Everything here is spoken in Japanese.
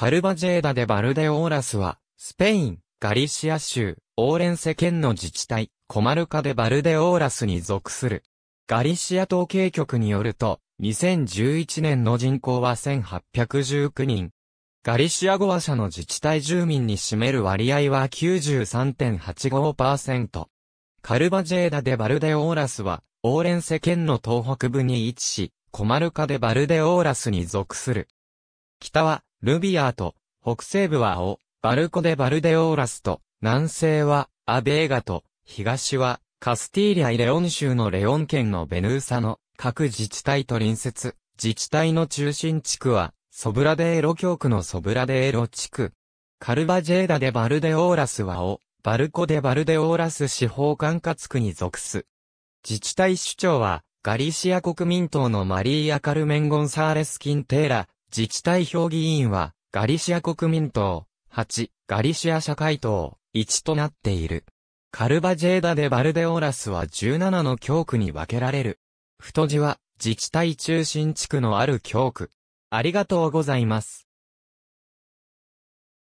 カルバジェーダでバルデオーラスは、スペイン、ガリシア州、オーレンセ県の自治体、コマルカでバルデオーラスに属する。ガリシア統計局によると、2011年の人口は1819人。ガリシア語話者の自治体住民に占める割合は93.85%。カルバジェーダでバルデオーラスは、オーレンセ県の東北部に位置し、コマルカでバルデオーラスに属する。北は、ルビアート、北西部はオ、バルコデ・バルデオーラスと、南西はアベーガと、東はカスティーリア・イレオン州のレオン県のベヌーサの各自治体と隣接、自治体の中心地区は、ソブラデーロ教区のソブラデーロ地区。カルバジェーダ・デ・バルデオーラスはオ、バルコデ・バルデオーラス司法管轄区に属す。自治体首長は、ガリシア国民党のマリーア・カルメン・ゴンサーレス・キンテーラ、自治体評議員は、ガリシア国民党、8、ガリシア社会党、1となっている。カルバジェーダでバルデオラスは17の教区に分けられる。太字は、自治体中心地区のある教区。ありがとうございます。